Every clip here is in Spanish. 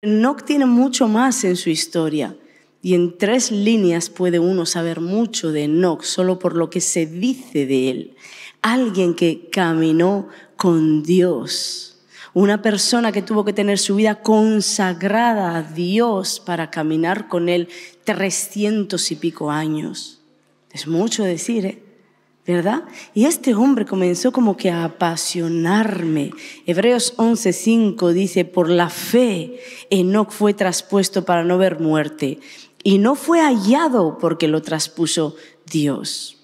Enoch tiene mucho más en su historia y en tres líneas puede uno saber mucho de Enoch solo por lo que se dice de él. Alguien que caminó con Dios, una persona que tuvo que tener su vida consagrada a Dios para caminar con él trescientos y pico años. Es mucho decir, ¿eh? ¿verdad? Y este hombre comenzó como que a apasionarme. Hebreos 11:5 dice, por la fe Enoc fue traspuesto para no ver muerte, y no fue hallado porque lo traspuso Dios.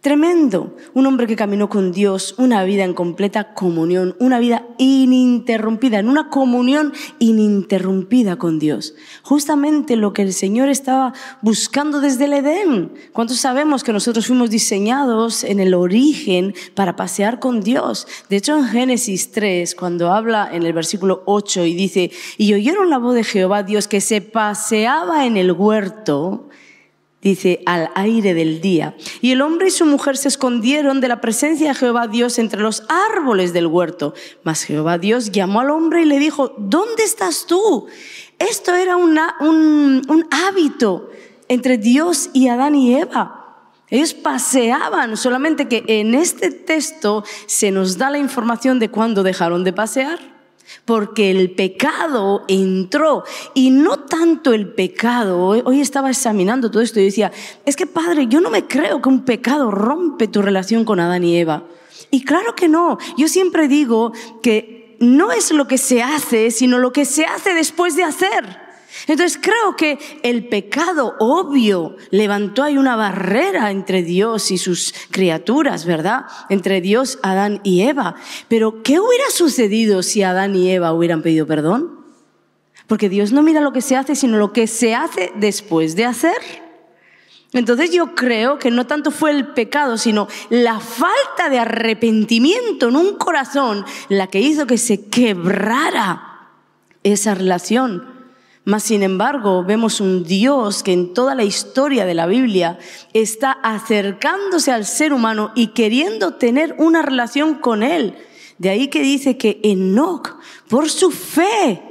Tremendo, un hombre que caminó con Dios, una vida en completa comunión, una vida ininterrumpida, en una comunión ininterrumpida con Dios. Justamente lo que el Señor estaba buscando desde el Edén. ¿Cuántos sabemos que nosotros fuimos diseñados en el origen para pasear con Dios? De hecho, en Génesis 3, cuando habla en el versículo 8 y dice, y oyeron la voz de Jehová Dios que se paseaba en el huerto, dice, al aire del día. Y el hombre y su mujer se escondieron de la presencia de Jehová Dios entre los árboles del huerto. Mas Jehová Dios llamó al hombre y le dijo, ¿dónde estás tú? Esto era un, un hábito entre Dios y Adán y Eva. Ellos paseaban, solamente que en este texto se nos da la información de cuándo dejaron de pasear porque el pecado entró y no tanto el pecado. Hoy, estaba examinando todo esto y decía, es que padre, yo no me creo que un pecado rompe tu relación con Adán y Eva. Y claro que no, yo siempre digo que no es lo que se hace, sino lo que se hace después de hacer. Entonces creo que el pecado obvio levantó ahí una barrera entre Dios y sus criaturas, ¿verdad? Entre Dios, Adán y Eva. Pero ¿qué hubiera sucedido si Adán y Eva hubieran pedido perdón? Porque Dios no mira lo que se hace, sino lo que se hace después de hacer. Entonces yo creo que no tanto fue el pecado, sino la falta de arrepentimiento en un corazón la que hizo que se quebrara esa relación. Mas, sin embargo, vemos un Dios que en toda la historia de la Biblia está acercándose al ser humano y queriendo tener una relación con él. De ahí que dice que Enoch, por su fe,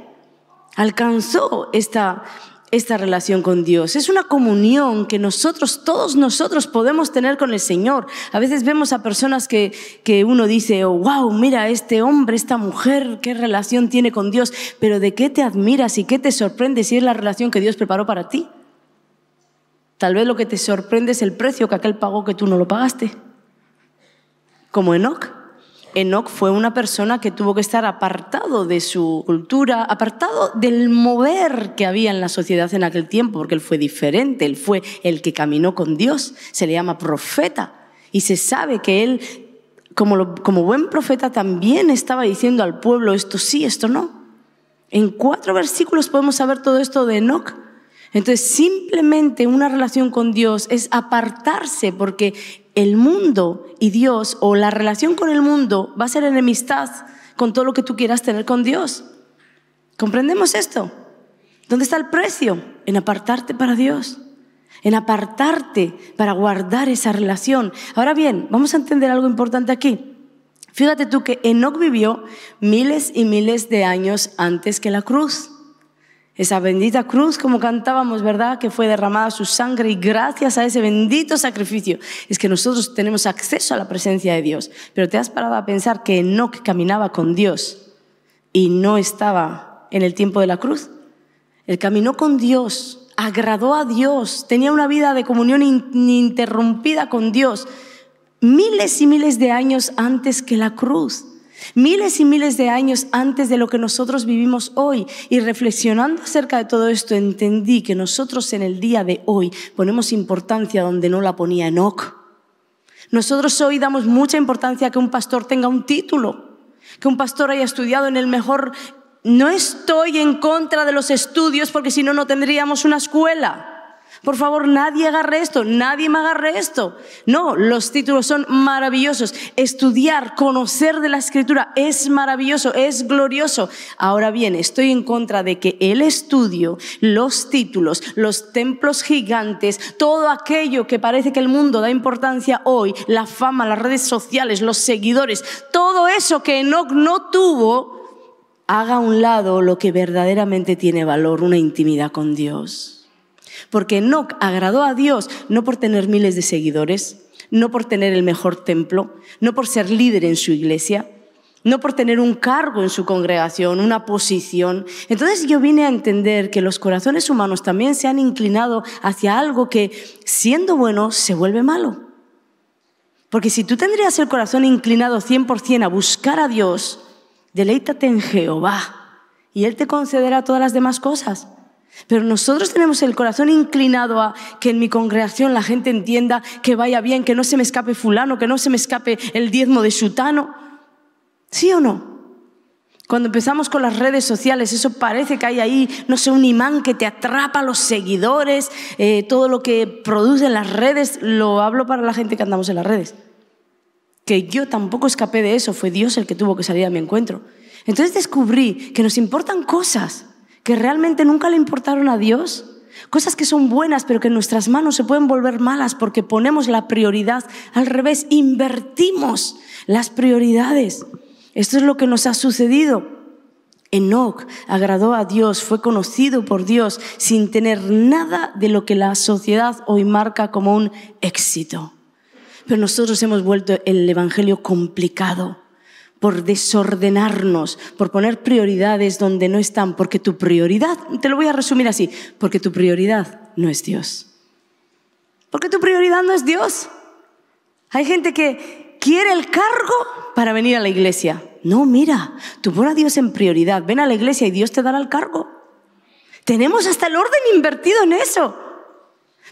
alcanzó esta esta relación con Dios. Es una comunión que nosotros, todos nosotros podemos tener con el Señor. A veces vemos a personas que, uno dice, oh, wow, mira, este hombre, esta mujer, qué relación tiene con Dios. Pero ¿de qué te admiras y qué te sorprende si es la relación que Dios preparó para ti? Tal vez lo que te sorprende es el precio que aquel pagó que tú no lo pagaste. Como Enoch. Enoch fue una persona que tuvo que estar apartado de su cultura, apartado del mover que había en la sociedad en aquel tiempo, porque él fue diferente, él fue el que caminó con Dios, se le llama profeta. Y se sabe que él, como, buen profeta, también estaba diciendo al pueblo esto sí, esto no. En cuatro versículos podemos saber todo esto de Enoch. Entonces, simplemente una relación con Dios es apartarse porque el mundo y Dios o la relación con el mundo va a ser enemistad con todo lo que tú quieras tener con Dios. ¿Comprendemos esto? ¿Dónde está el precio? En apartarte para Dios, en apartarte para guardar esa relación. Ahora bien, vamos a entender algo importante aquí. Fíjate tú que Enoch vivió miles y miles de años antes que la cruz. Esa bendita cruz, como cantábamos, ¿verdad? Que fue derramada su sangre y gracias a ese bendito sacrificio es que nosotros tenemos acceso a la presencia de Dios. Pero te has parado a pensar que no caminaba con Dios y no estaba en el tiempo de la cruz. Él caminó con Dios, agradó a Dios, tenía una vida de comunión ininterrumpida con Dios miles y miles de años antes que la cruz. Miles y miles de años antes de lo que nosotros vivimos hoy. Y reflexionando acerca de todo esto, entendí que nosotros en el día de hoy ponemos importancia donde no la ponía Enoch. Nosotros hoy damos mucha importancia a que un pastor tenga un título, que un pastor haya estudiado en el mejor... No estoy en contra de los estudios porque si no, no tendríamos una escuela. Por favor, nadie agarre esto, nadie me agarre esto. No, los títulos son maravillosos. Estudiar, conocer de la escritura es maravilloso, es glorioso. Ahora bien, estoy en contra de que el estudio, los títulos, los templos gigantes, todo aquello que parece que el mundo da importancia hoy, la fama, las redes sociales, los seguidores, todo eso que Enoch no tuvo, haga a un lado lo que verdaderamente tiene valor, una intimidad con Dios. Porque Enoch agradó a Dios no por tener miles de seguidores, no por tener el mejor templo, no por ser líder en su iglesia, no por tener un cargo en su congregación, una posición. Entonces yo vine a entender que los corazones humanos también se han inclinado hacia algo que, siendo bueno, se vuelve malo. Porque si tú tendrías el corazón inclinado 100% a buscar a Dios, deleítate en Jehová y Él te concederá todas las demás cosas. Pero nosotros tenemos el corazón inclinado a que en mi congregación la gente entienda que vaya bien, que no se me escape fulano, que no se me escape el diezmo de sutano. ¿Sí o no? Cuando empezamos con las redes sociales, eso parece que hay ahí, no sé, un imán que te atrapa a los seguidores, eh, todo lo que producen las redes, lo hablo para la gente que andamos en las redes. Que yo tampoco escapé de eso, fue Dios el que tuvo que salir a mi encuentro. Entonces descubrí que nos importan cosas que realmente nunca le importaron a Dios, cosas que son buenas pero que en nuestras manos se pueden volver malas porque ponemos la prioridad al revés, invertimos las prioridades. Esto es lo que nos ha sucedido. Enoch agradó a Dios, fue conocido por Dios sin tener nada de lo que la sociedad hoy marca como un éxito. Pero nosotros hemos vuelto el Evangelio complicado por desordenarnos, por poner prioridades donde no están, porque tu prioridad, te lo voy a resumir así, porque tu prioridad no es Dios. Porque tu prioridad no es Dios. Hay gente que quiere el cargo para venir a la iglesia. No, mira, tú pon a Dios en prioridad, ven a la iglesia y Dios te dará el cargo. Tenemos hasta el orden invertido en eso.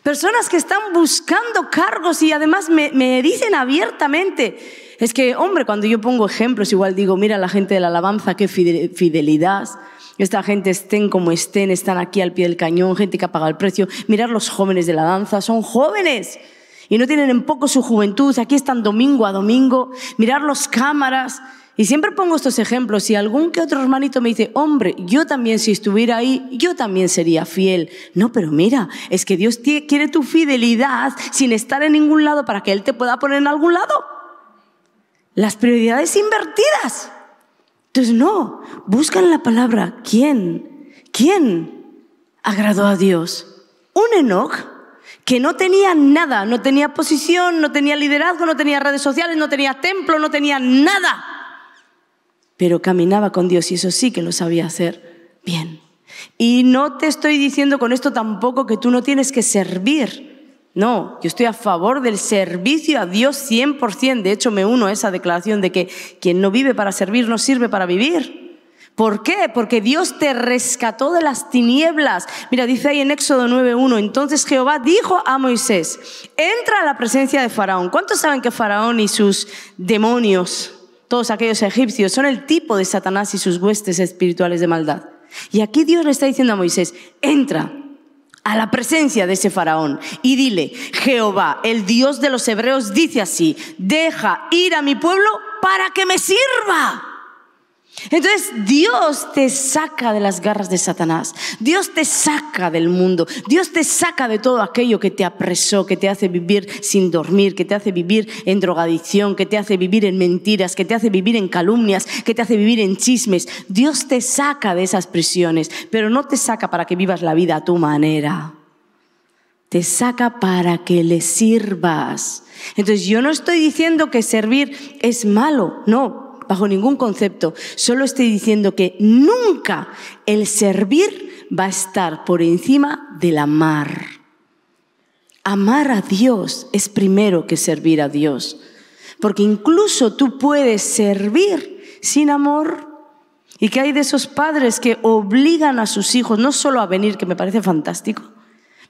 Personas que están buscando cargos y además me dicen abiertamente, es que, hombre, cuando yo pongo ejemplos, igual digo, mira la gente de la alabanza, qué fidelidad. Esta gente estén como estén, están aquí al pie del cañón, gente que ha pagado el precio. Mirar los jóvenes de la danza, son jóvenes y no tienen en poco su juventud. Aquí están domingo a domingo. Mirar los cámaras. Y siempre pongo estos ejemplos. y algún que otro hermanito me dice, hombre, yo también si estuviera ahí, yo también sería fiel. No, pero mira, es que Dios quiere tu fidelidad sin estar en ningún lado para que Él te pueda poner en algún lado las prioridades invertidas. Entonces, no, buscan la palabra quién, quién agradó a Dios. Un Enoch que no tenía nada, no tenía posición, no tenía liderazgo, no tenía redes sociales, no tenía templo, no tenía nada. Pero caminaba con Dios y eso sí que lo sabía hacer bien. Y no te estoy diciendo con esto tampoco que tú no tienes que servir no, yo estoy a favor del servicio a Dios 100%. De hecho, me uno a esa declaración de que quien no vive para servir no sirve para vivir. ¿Por qué? Porque Dios te rescató de las tinieblas. Mira, dice ahí en Éxodo 9.1, entonces Jehová dijo a Moisés, entra a la presencia de Faraón. ¿Cuántos saben que Faraón y sus demonios, todos aquellos egipcios, son el tipo de Satanás y sus huestes espirituales de maldad? Y aquí Dios le está diciendo a Moisés, entra a la presencia de ese faraón y dile, Jehová, el Dios de los hebreos, dice así, deja ir a mi pueblo para que me sirva. Entonces Dios te saca de las garras de Satanás, Dios te saca del mundo, Dios te saca de todo aquello que te apresó, que te hace vivir sin dormir, que te hace vivir en drogadicción, que te hace vivir en mentiras, que te hace vivir en calumnias, que te hace vivir en chismes. Dios te saca de esas prisiones, pero no te saca para que vivas la vida a tu manera te saca para que le sirvas. Entonces yo no estoy diciendo que servir es malo, no, bajo ningún concepto. Solo estoy diciendo que nunca el servir va a estar por encima del amar. Amar a Dios es primero que servir a Dios. Porque incluso tú puedes servir sin amor. ¿Y que hay de esos padres que obligan a sus hijos no solo a venir, que me parece fantástico,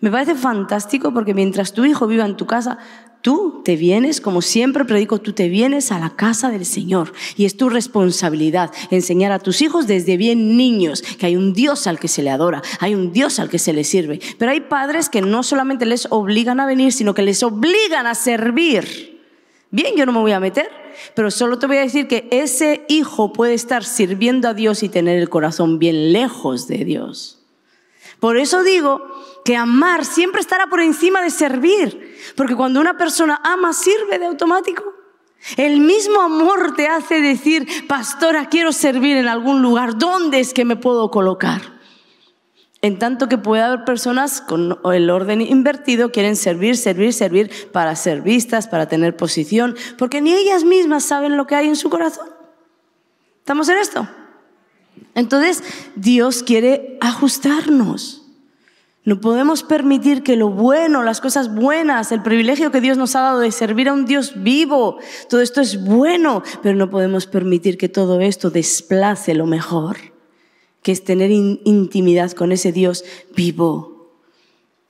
me parece fantástico porque mientras tu hijo viva en tu casa, tú te vienes, como siempre predico, tú te vienes a la casa del Señor. Y es tu responsabilidad enseñar a tus hijos desde bien niños que hay un Dios al que se le adora, hay un Dios al que se le sirve. Pero hay padres que no solamente les obligan a venir, sino que les obligan a servir. Bien, yo no me voy a meter, pero solo te voy a decir que ese hijo puede estar sirviendo a Dios y tener el corazón bien lejos de Dios. Por eso digo que amar siempre estará por encima de servir, porque cuando una persona ama, sirve de automático. El mismo amor te hace decir, pastora, quiero servir en algún lugar, ¿dónde es que me puedo colocar? En tanto que puede haber personas con el orden invertido, quieren servir, servir, servir para ser vistas, para tener posición, porque ni ellas mismas saben lo que hay en su corazón. ¿Estamos en esto? Entonces, Dios quiere ajustarnos. No podemos permitir que lo bueno, las cosas buenas, el privilegio que Dios nos ha dado de servir a un Dios vivo, todo esto es bueno, pero no podemos permitir que todo esto desplace lo mejor, que es tener intimidad con ese Dios vivo.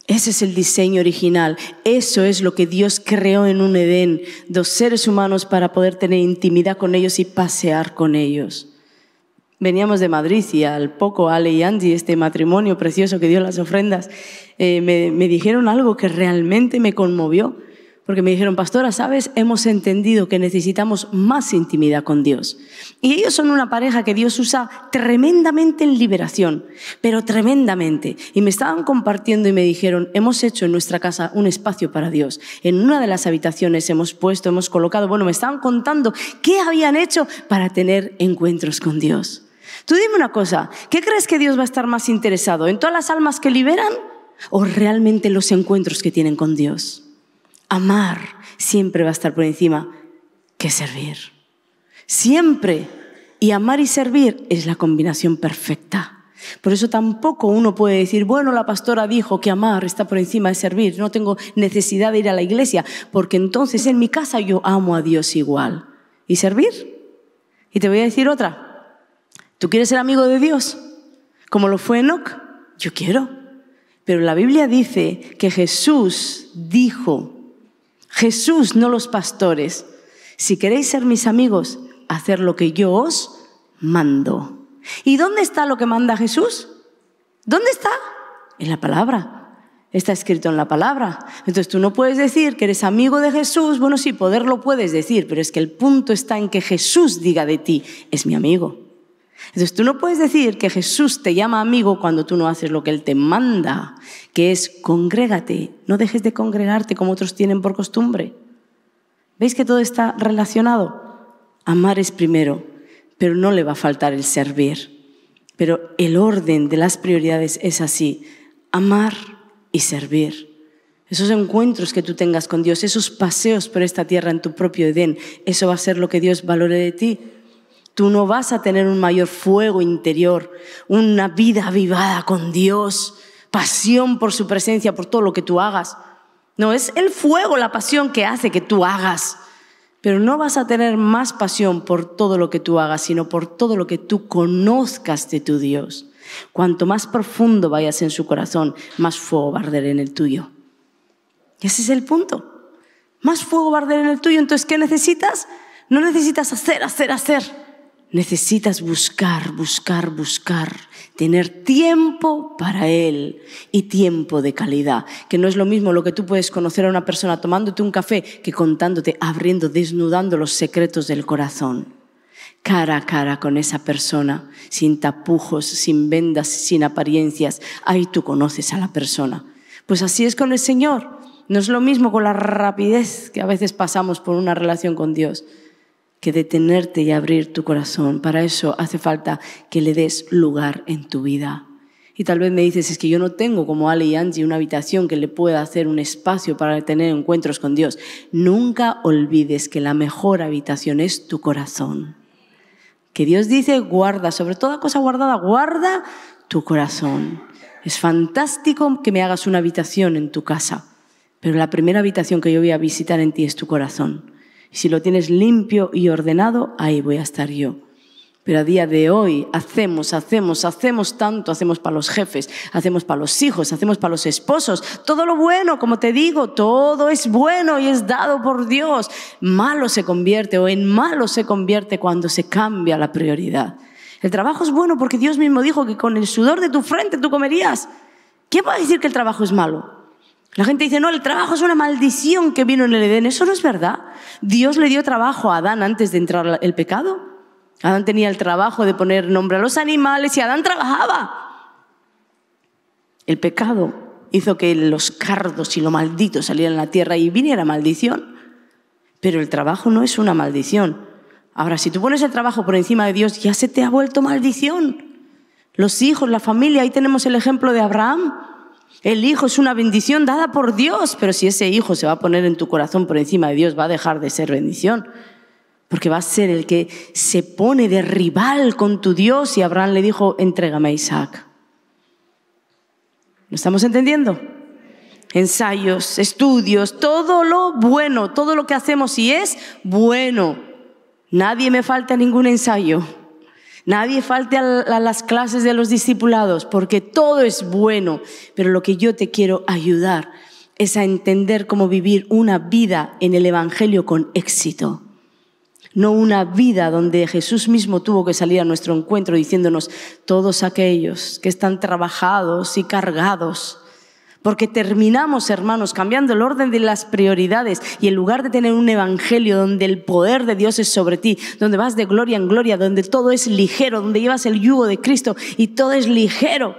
Ese es el diseño original. Eso es lo que Dios creó en un Edén, dos seres humanos para poder tener intimidad con ellos y pasear con ellos. Veníamos de Madrid y al poco Ale y Angie, este matrimonio precioso que dio las ofrendas, eh, me, me dijeron algo que realmente me conmovió, porque me dijeron, pastora, sabes, hemos entendido que necesitamos más intimidad con Dios. Y ellos son una pareja que Dios usa tremendamente en liberación, pero tremendamente. Y me estaban compartiendo y me dijeron, hemos hecho en nuestra casa un espacio para Dios. En una de las habitaciones hemos puesto, hemos colocado, bueno, me estaban contando qué habían hecho para tener encuentros con Dios. Tú dime una cosa, ¿qué crees que Dios va a estar más interesado? ¿En todas las almas que liberan o realmente en los encuentros que tienen con Dios? Amar siempre va a estar por encima que servir. Siempre. Y amar y servir es la combinación perfecta. Por eso tampoco uno puede decir, bueno, la pastora dijo que amar está por encima de servir, no tengo necesidad de ir a la iglesia, porque entonces en mi casa yo amo a Dios igual. ¿Y servir? Y te voy a decir otra, ¿Tú quieres ser amigo de Dios? Como lo fue Enoch. Yo quiero. Pero la Biblia dice que Jesús dijo, Jesús, no los pastores, si queréis ser mis amigos, hacer lo que yo os mando. ¿Y dónde está lo que manda Jesús? ¿Dónde está? En la palabra. Está escrito en la palabra. Entonces tú no puedes decir que eres amigo de Jesús. Bueno, sí, lo puedes decir, pero es que el punto está en que Jesús diga de ti, es mi amigo. Entonces tú no puedes decir que Jesús te llama amigo cuando tú no haces lo que Él te manda, que es congrégate, no dejes de congregarte como otros tienen por costumbre. ¿Veis que todo está relacionado? Amar es primero, pero no le va a faltar el servir. Pero el orden de las prioridades es así, amar y servir. Esos encuentros que tú tengas con Dios, esos paseos por esta tierra en tu propio Edén, eso va a ser lo que Dios valore de ti, tú no vas a tener un mayor fuego interior, una vida avivada con Dios, pasión por su presencia, por todo lo que tú hagas. No, es el fuego, la pasión que hace que tú hagas. Pero no vas a tener más pasión por todo lo que tú hagas, sino por todo lo que tú conozcas de tu Dios. Cuanto más profundo vayas en su corazón, más fuego va a arder en el tuyo. Y Ese es el punto. Más fuego va a arder en el tuyo. Entonces, ¿qué necesitas? No necesitas hacer, hacer, hacer. Necesitas buscar, buscar, buscar, tener tiempo para Él y tiempo de calidad, que no es lo mismo lo que tú puedes conocer a una persona tomándote un café que contándote, abriendo, desnudando los secretos del corazón. Cara a cara con esa persona, sin tapujos, sin vendas, sin apariencias, ahí tú conoces a la persona. Pues así es con el Señor. No es lo mismo con la rapidez que a veces pasamos por una relación con Dios que detenerte y abrir tu corazón. Para eso hace falta que le des lugar en tu vida. Y tal vez me dices, es que yo no tengo como Ali y Angie una habitación que le pueda hacer un espacio para tener encuentros con Dios. Nunca olvides que la mejor habitación es tu corazón. Que Dios dice, guarda, sobre toda cosa guardada, guarda tu corazón. Es fantástico que me hagas una habitación en tu casa, pero la primera habitación que yo voy a visitar en ti es tu corazón. Si lo tienes limpio y ordenado, ahí voy a estar yo. Pero a día de hoy hacemos, hacemos, hacemos tanto, hacemos para los jefes, hacemos para los hijos, hacemos para los esposos. Todo lo bueno, como te digo, todo es bueno y es dado por Dios. Malo se convierte o en malo se convierte cuando se cambia la prioridad. El trabajo es bueno porque Dios mismo dijo que con el sudor de tu frente tú comerías. ¿Quién va a decir que el trabajo es malo? La gente dice, no, el trabajo es una maldición que vino en el Edén. Eso no es verdad. Dios le dio trabajo a Adán antes de entrar el pecado. Adán tenía el trabajo de poner nombre a los animales y Adán trabajaba. El pecado hizo que los cardos y lo maldito salieran a la tierra y viniera maldición. Pero el trabajo no es una maldición. Ahora, si tú pones el trabajo por encima de Dios, ya se te ha vuelto maldición. Los hijos, la familia, ahí tenemos el ejemplo de Abraham. El hijo es una bendición dada por Dios, pero si ese hijo se va a poner en tu corazón por encima de Dios, va a dejar de ser bendición. Porque va a ser el que se pone de rival con tu Dios y Abraham le dijo, entrégame a Isaac. ¿Lo estamos entendiendo? Ensayos, estudios, todo lo bueno, todo lo que hacemos y es bueno. Nadie me falta ningún ensayo. Nadie falte a las clases de los discipulados, porque todo es bueno, pero lo que yo te quiero ayudar es a entender cómo vivir una vida en el Evangelio con éxito. No una vida donde Jesús mismo tuvo que salir a nuestro encuentro diciéndonos, todos aquellos que están trabajados y cargados, porque terminamos, hermanos, cambiando el orden de las prioridades y en lugar de tener un evangelio donde el poder de Dios es sobre ti, donde vas de gloria en gloria, donde todo es ligero, donde llevas el yugo de Cristo y todo es ligero,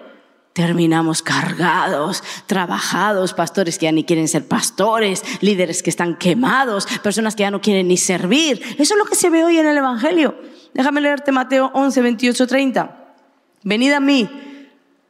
terminamos cargados, trabajados, pastores que ya ni quieren ser pastores, líderes que están quemados, personas que ya no quieren ni servir. Eso es lo que se ve hoy en el evangelio. Déjame leerte Mateo 11, 28, 30. Venid a mí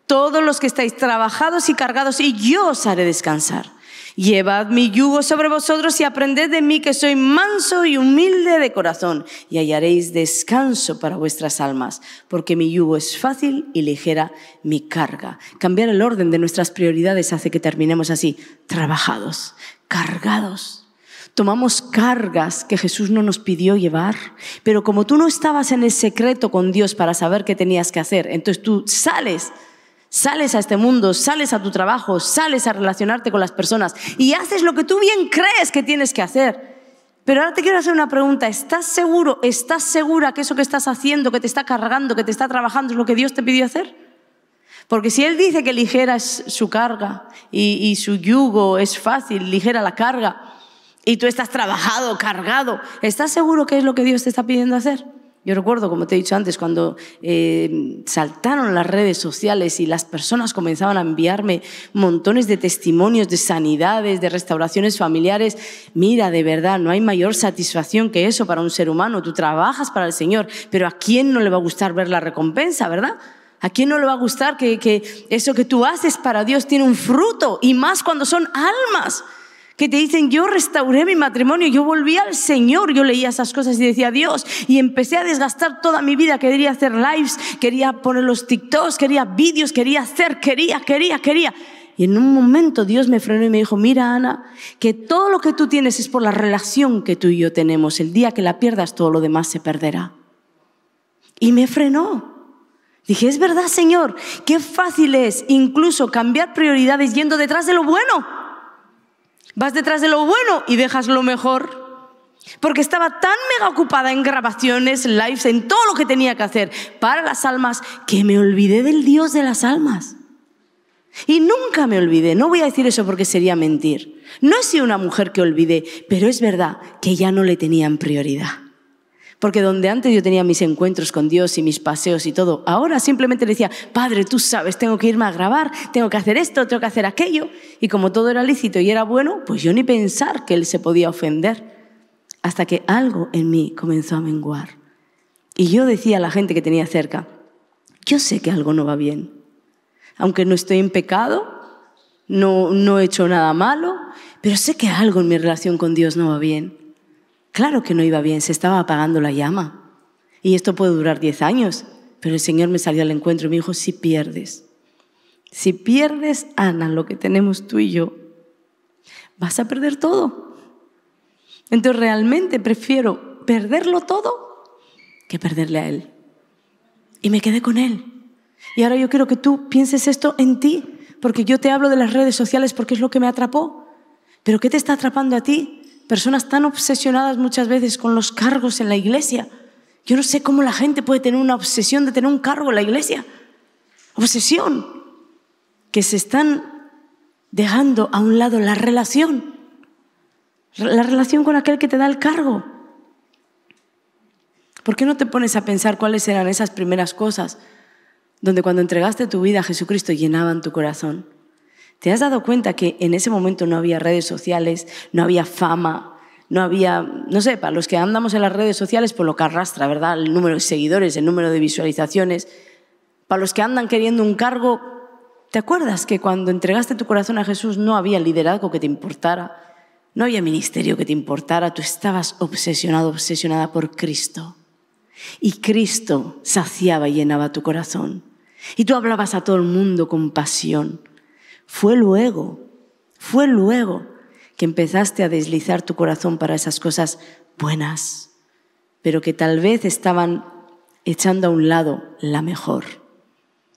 todos los que estáis trabajados y cargados, y yo os haré descansar. Llevad mi yugo sobre vosotros y aprended de mí que soy manso y humilde de corazón, y hallaréis descanso para vuestras almas, porque mi yugo es fácil y ligera mi carga. Cambiar el orden de nuestras prioridades hace que terminemos así, trabajados, cargados. Tomamos cargas que Jesús no nos pidió llevar, pero como tú no estabas en el secreto con Dios para saber qué tenías que hacer, entonces tú sales sales a este mundo, sales a tu trabajo, sales a relacionarte con las personas y haces lo que tú bien crees que tienes que hacer. Pero ahora te quiero hacer una pregunta. ¿Estás seguro, estás segura que eso que estás haciendo, que te está cargando, que te está trabajando, es lo que Dios te pidió hacer? Porque si Él dice que ligera es su carga y, su yugo es fácil, ligera la carga, y tú estás trabajado, cargado, ¿estás seguro que es lo que Dios te está pidiendo hacer? Yo recuerdo, como te he dicho antes, cuando eh, saltaron las redes sociales y las personas comenzaban a enviarme montones de testimonios de sanidades, de restauraciones familiares, mira, de verdad, no hay mayor satisfacción que eso para un ser humano. Tú trabajas para el Señor, pero ¿a quién no le va a gustar ver la recompensa, verdad? ¿A quién no le va a gustar que eso que tú haces para Dios tiene un fruto y más cuando son almas? que te dicen, yo restauré mi matrimonio, yo volví al Señor, yo leía esas cosas y decía, Dios, y empecé a desgastar toda mi vida, quería hacer lives, quería poner los TikToks, quería vídeos, quería hacer, quería, quería, quería. Y en un momento Dios me frenó y me dijo, mira Ana, que todo lo que tú tienes es por la relación que tú y yo tenemos, el día que la pierdas todo lo demás se perderá. Y me frenó. Dije, es verdad Señor, qué fácil es incluso cambiar prioridades yendo detrás de lo bueno. Vas detrás de lo bueno y dejas lo mejor. Porque estaba tan mega ocupada en grabaciones, lives, en todo lo que tenía que hacer para las almas, que me olvidé del Dios de las almas. Y nunca me olvidé, no voy a decir eso porque sería mentir. No he sido una mujer que olvidé, pero es verdad que ya no le tenían prioridad. Porque donde antes yo tenía mis encuentros con Dios y mis paseos y todo, ahora simplemente le decía, Padre, tú sabes, tengo que irme a grabar, tengo que hacer esto, tengo que hacer aquello. Y como todo era lícito y era bueno, pues yo ni pensar que Él se podía ofender. Hasta que algo en mí comenzó a menguar. Y yo decía a la gente que tenía cerca, yo sé que algo no va bien. Aunque no estoy en pecado, no, no he hecho nada malo, pero sé que algo en mi relación con Dios no va bien. Claro que no iba bien, se estaba apagando la llama. Y esto puede durar 10 años. Pero el Señor me salió al encuentro y me dijo, si pierdes, si pierdes, Ana, lo que tenemos tú y yo, vas a perder todo. Entonces realmente prefiero perderlo todo que perderle a Él. Y me quedé con Él. Y ahora yo quiero que tú pienses esto en ti, porque yo te hablo de las redes sociales porque es lo que me atrapó. Pero ¿qué te está atrapando a ti? personas tan obsesionadas muchas veces con los cargos en la iglesia. Yo no sé cómo la gente puede tener una obsesión de tener un cargo en la iglesia. Obsesión. Que se están dejando a un lado la relación. La relación con aquel que te da el cargo. ¿Por qué no te pones a pensar cuáles eran esas primeras cosas donde cuando entregaste tu vida a Jesucristo llenaban tu corazón? ¿Te has dado cuenta que en ese momento no había redes sociales, no había fama, no había, no sé, para los que andamos en las redes sociales, por lo que arrastra, ¿verdad? El número de seguidores, el número de visualizaciones. Para los que andan queriendo un cargo, ¿te acuerdas que cuando entregaste tu corazón a Jesús no había liderazgo que te importara? No había ministerio que te importara, tú estabas obsesionado, obsesionada por Cristo. Y Cristo saciaba y llenaba tu corazón. Y tú hablabas a todo el mundo con pasión. Fue luego, fue luego que empezaste a deslizar tu corazón para esas cosas buenas, pero que tal vez estaban echando a un lado la mejor,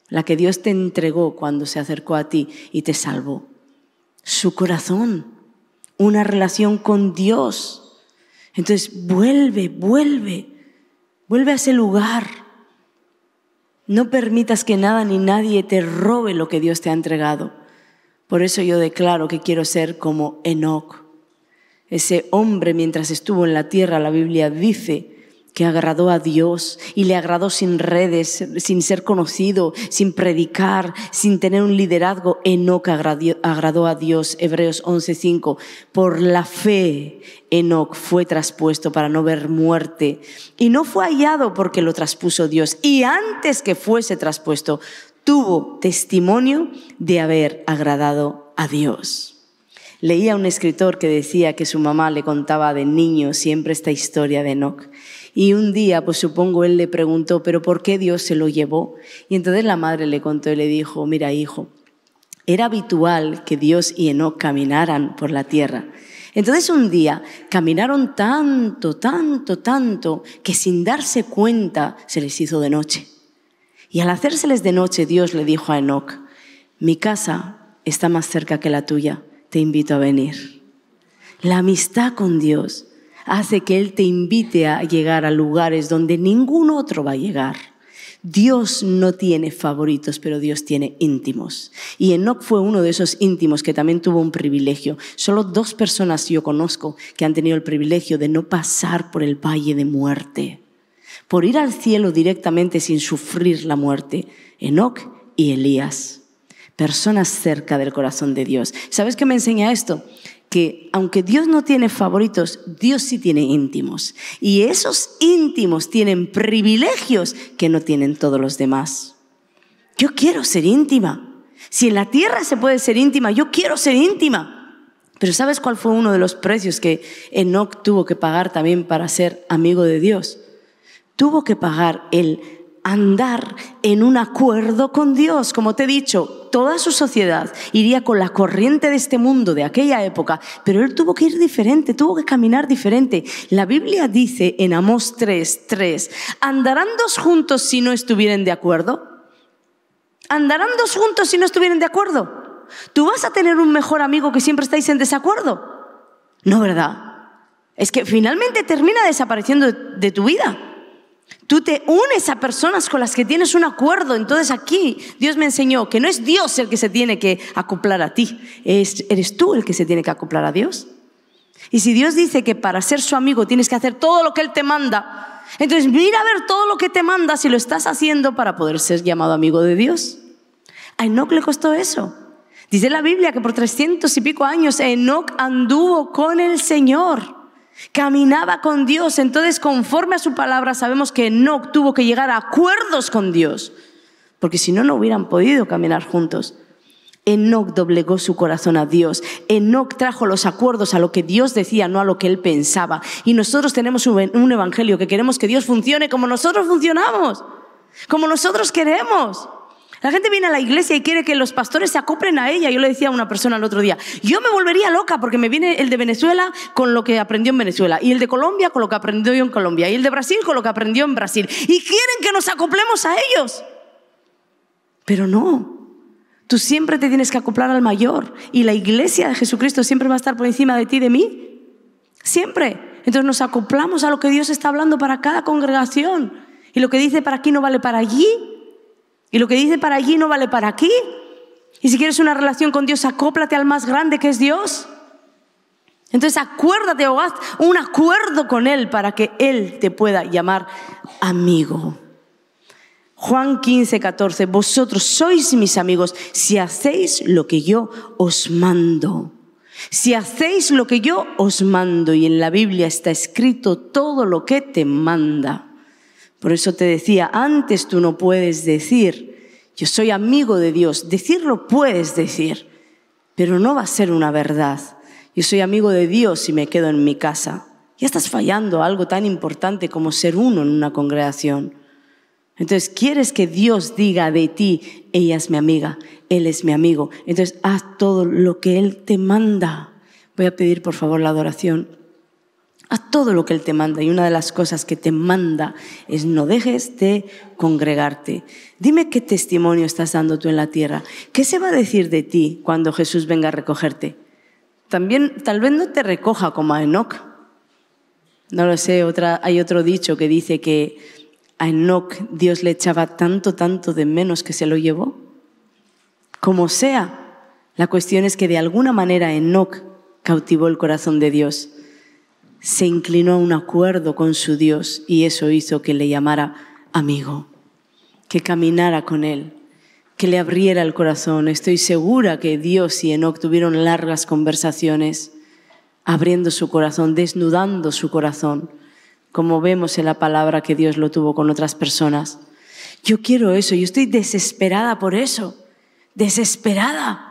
la que Dios te entregó cuando se acercó a ti y te salvó. Su corazón, una relación con Dios. Entonces, vuelve, vuelve, vuelve a ese lugar. No permitas que nada ni nadie te robe lo que Dios te ha entregado. Por eso yo declaro que quiero ser como Enoch. Ese hombre mientras estuvo en la tierra, la Biblia dice que agradó a Dios y le agradó sin redes, sin ser conocido, sin predicar, sin tener un liderazgo. Enoch agradó a Dios, Hebreos 11:5. Por la fe, Enoch fue traspuesto para no ver muerte y no fue hallado porque lo traspuso Dios. Y antes que fuese traspuesto, tuvo testimonio de haber agradado a Dios. Leía un escritor que decía que su mamá le contaba de niño siempre esta historia de Enoch. Y un día, pues supongo, él le preguntó, pero ¿por qué Dios se lo llevó? Y entonces la madre le contó y le dijo, mira hijo, era habitual que Dios y Enoch caminaran por la tierra. Entonces un día caminaron tanto, tanto, tanto, que sin darse cuenta se les hizo de noche. Y al hacérseles de noche, Dios le dijo a Enoch, mi casa está más cerca que la tuya, te invito a venir. La amistad con Dios hace que Él te invite a llegar a lugares donde ningún otro va a llegar. Dios no tiene favoritos, pero Dios tiene íntimos. Y Enoch fue uno de esos íntimos que también tuvo un privilegio. Solo dos personas yo conozco que han tenido el privilegio de no pasar por el valle de muerte por ir al cielo directamente sin sufrir la muerte, Enoc y Elías, personas cerca del corazón de Dios. ¿Sabes qué me enseña esto? que aunque Dios no tiene favoritos, Dios sí tiene íntimos. Y esos íntimos tienen privilegios que no tienen todos los demás. Yo quiero ser íntima. Si en la tierra se puede ser íntima, yo quiero ser íntima. Pero ¿sabes cuál fue uno de los precios que Enoc tuvo que pagar también para ser amigo de Dios? tuvo que pagar el andar en un acuerdo con Dios. Como te he dicho, toda su sociedad iría con la corriente de este mundo de aquella época, pero él tuvo que ir diferente, tuvo que caminar diferente. La Biblia dice en Amós 3, 3, ¿andarán dos juntos si no estuvieren de acuerdo? ¿Andarán dos juntos si no estuvieren de acuerdo? ¿Tú vas a tener un mejor amigo que siempre estáis en desacuerdo? No, ¿verdad? Es que finalmente termina desapareciendo de tu vida. Tú te unes a personas con las que tienes un acuerdo. Entonces aquí Dios me enseñó que no es Dios el que se tiene que acoplar a ti, eres tú el que se tiene que acoplar a Dios. Y si Dios dice que para ser su amigo tienes que hacer todo lo que Él te manda, entonces mira a ver todo lo que te manda si lo estás haciendo para poder ser llamado amigo de Dios. A Enoch le costó eso. Dice la Biblia que por trescientos y pico años Enoch anduvo con el Señor. Caminaba con Dios, entonces conforme a su palabra sabemos que Enoch tuvo que llegar a acuerdos con Dios, porque si no, no hubieran podido caminar juntos. Enoch doblegó su corazón a Dios. Enoch trajo los acuerdos a lo que Dios decía, no a lo que él pensaba. Y nosotros tenemos un evangelio que queremos que Dios funcione como nosotros funcionamos, como nosotros queremos. La gente viene a la iglesia y quiere que los pastores se acoplen a ella. Yo le decía a una persona el otro día, yo me volvería loca porque me viene el de Venezuela con lo que aprendió en Venezuela, y el de Colombia con lo que aprendió yo en Colombia, y el de Brasil con lo que aprendió en Brasil. Y quieren que nos acoplemos a ellos. Pero no, tú siempre te tienes que acoplar al mayor, y la iglesia de Jesucristo siempre va a estar por encima de ti, de mí. Siempre. Entonces nos acoplamos a lo que Dios está hablando para cada congregación. Y lo que dice para aquí no vale para allí. Y lo que dice para allí no vale para aquí. Y si quieres una relación con Dios, acóplate al más grande que es Dios. Entonces acuérdate o haz un acuerdo con Él para que Él te pueda llamar amigo. Juan 15, 14, vosotros sois mis amigos si hacéis lo que yo os mando. Si hacéis lo que yo os mando, y en la Biblia está escrito todo lo que te manda. Por eso te decía, antes tú no puedes decir, yo soy amigo de Dios. Decirlo puedes decir, pero no va a ser una verdad. Yo soy amigo de Dios y me quedo en mi casa. Ya estás fallando algo tan importante como ser uno en una congregación. Entonces, ¿quieres que Dios diga de ti, ella es mi amiga, él es mi amigo? Entonces, haz todo lo que Él te manda. Voy a pedir, por favor, la adoración a todo lo que Él te manda y una de las cosas que te manda es no dejes de congregarte. Dime qué testimonio estás dando tú en la tierra. ¿Qué se va a decir de ti cuando Jesús venga a recogerte? También, tal vez no te recoja como a Enoch. No lo sé, hay otro dicho que dice que a Enoch Dios le echaba tanto, tanto de menos que se lo llevó. Como sea, la cuestión es que de alguna manera Enoch cautivó el corazón de Dios se inclinó a un acuerdo con su Dios y eso hizo que le llamara amigo, que caminara con él, que le abriera el corazón. Estoy segura que Dios y Enoch tuvieron largas conversaciones, abriendo su corazón, desnudando su corazón, como vemos en la palabra que Dios lo tuvo con otras personas. Yo quiero eso, yo estoy desesperada por eso, desesperada,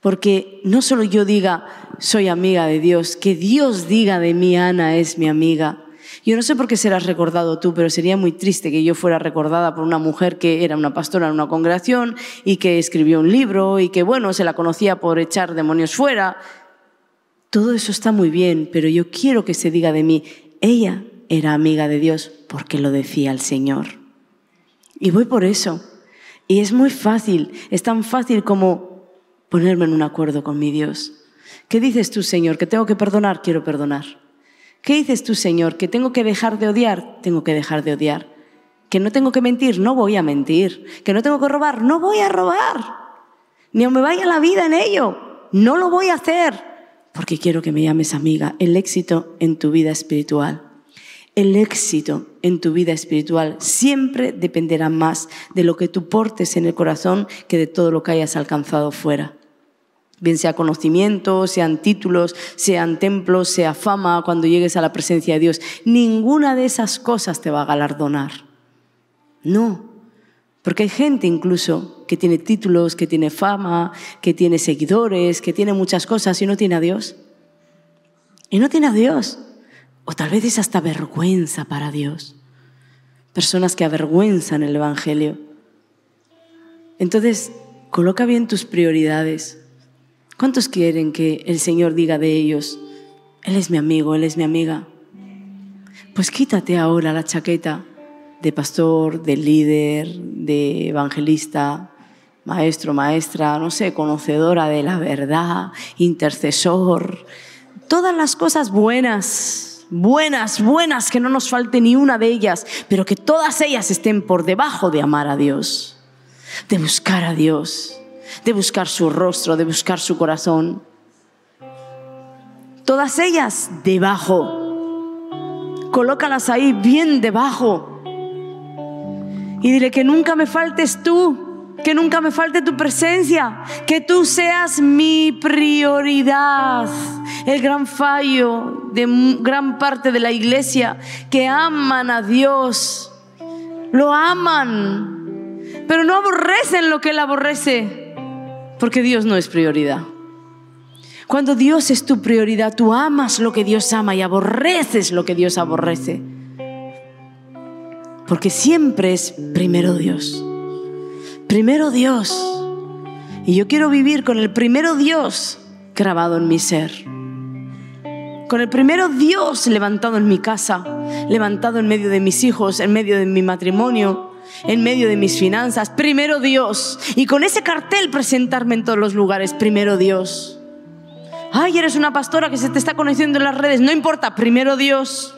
porque no solo yo diga, soy amiga de Dios, que Dios diga de mí, Ana es mi amiga. Yo no sé por qué serás recordado tú, pero sería muy triste que yo fuera recordada por una mujer que era una pastora en una congregación y que escribió un libro y que, bueno, se la conocía por echar demonios fuera. Todo eso está muy bien, pero yo quiero que se diga de mí, ella era amiga de Dios porque lo decía el Señor. Y voy por eso. Y es muy fácil, es tan fácil como ponerme en un acuerdo con mi Dios. ¿Qué dices tú, Señor? ¿Que tengo que perdonar? Quiero perdonar. ¿Qué dices tú, Señor? ¿Que tengo que dejar de odiar? Tengo que dejar de odiar. ¿Que no tengo que mentir? No voy a mentir. ¿Que no tengo que robar? No voy a robar. Ni me vaya la vida en ello. No lo voy a hacer. Porque quiero que me llames amiga. El éxito en tu vida espiritual. El éxito en tu vida espiritual siempre dependerá más de lo que tú portes en el corazón que de todo lo que hayas alcanzado fuera bien sea conocimiento, sean títulos, sean templos, sea fama cuando llegues a la presencia de Dios. Ninguna de esas cosas te va a galardonar. No, porque hay gente incluso que tiene títulos, que tiene fama, que tiene seguidores, que tiene muchas cosas y no tiene a Dios. Y no tiene a Dios. O tal vez es hasta vergüenza para Dios. Personas que avergüenzan el Evangelio. Entonces, coloca bien tus prioridades. ¿Cuántos quieren que el Señor diga de ellos, Él es mi amigo, Él es mi amiga? Pues quítate ahora la chaqueta de pastor, de líder, de evangelista, maestro, maestra, no sé, conocedora de la verdad, intercesor, todas las cosas buenas, buenas, buenas, que no nos falte ni una de ellas, pero que todas ellas estén por debajo de amar a Dios, de buscar a Dios, de buscar su rostro, de buscar su corazón. Todas ellas debajo. Colócalas ahí bien debajo. Y dile que nunca me faltes tú, que nunca me falte tu presencia, que tú seas mi prioridad. El gran fallo de gran parte de la iglesia que aman a Dios, lo aman, pero no aborrecen lo que Él aborrece. Porque Dios no es prioridad. Cuando Dios es tu prioridad, tú amas lo que Dios ama y aborreces lo que Dios aborrece. Porque siempre es primero Dios. Primero Dios. Y yo quiero vivir con el primero Dios grabado en mi ser. Con el primero Dios levantado en mi casa, levantado en medio de mis hijos, en medio de mi matrimonio, en medio de mis finanzas, primero Dios. Y con ese cartel presentarme en todos los lugares, primero Dios. Ay, eres una pastora que se te está conociendo en las redes, no importa, primero Dios.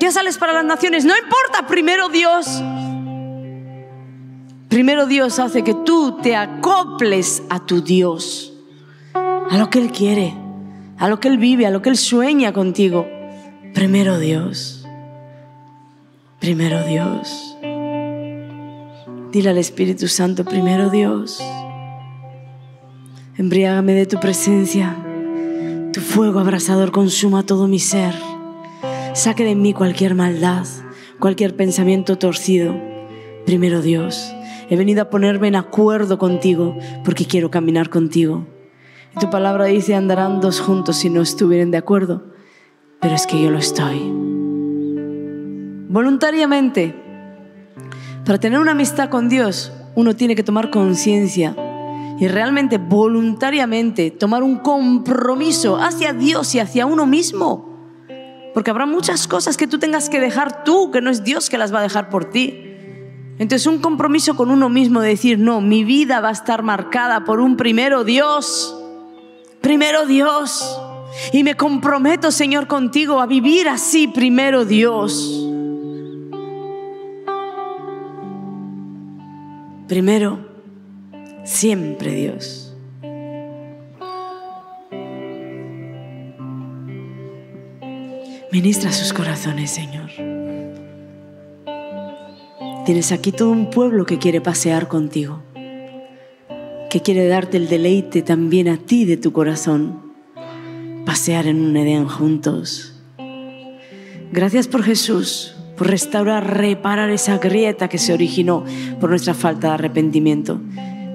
Ya sales para las naciones, no importa, primero Dios. Primero Dios hace que tú te acoples a tu Dios, a lo que Él quiere, a lo que Él vive, a lo que Él sueña contigo. Primero Dios primero Dios. Dile al Espíritu Santo, primero Dios. Embriágame de tu presencia. Tu fuego abrasador consuma todo mi ser. Saque de mí cualquier maldad, cualquier pensamiento torcido. Primero Dios, he venido a ponerme en acuerdo contigo porque quiero caminar contigo. Y tu palabra dice andarán dos juntos si no estuvieren de acuerdo. Pero es que yo lo estoy voluntariamente. Para tener una amistad con Dios, uno tiene que tomar conciencia y realmente voluntariamente tomar un compromiso hacia Dios y hacia uno mismo. Porque habrá muchas cosas que tú tengas que dejar tú, que no es Dios que las va a dejar por ti. Entonces un compromiso con uno mismo de decir, no, mi vida va a estar marcada por un primero Dios, primero Dios. Y me comprometo, Señor, contigo a vivir así primero Dios. Primero, siempre Dios. Ministra sus corazones, Señor. Tienes aquí todo un pueblo que quiere pasear contigo, que quiere darte el deleite también a ti de tu corazón, pasear en un Edén juntos. Gracias por Jesús, por restaurar, reparar esa grieta que se originó por nuestra falta de arrepentimiento.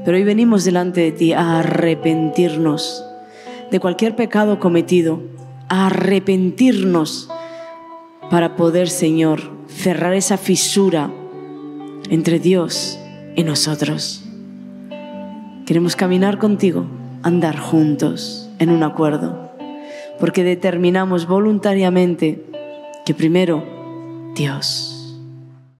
Pero hoy venimos delante de ti a arrepentirnos de cualquier pecado cometido, a arrepentirnos para poder, Señor, cerrar esa fisura entre Dios y nosotros. Queremos caminar contigo, andar juntos en un acuerdo, porque determinamos voluntariamente que primero Dios.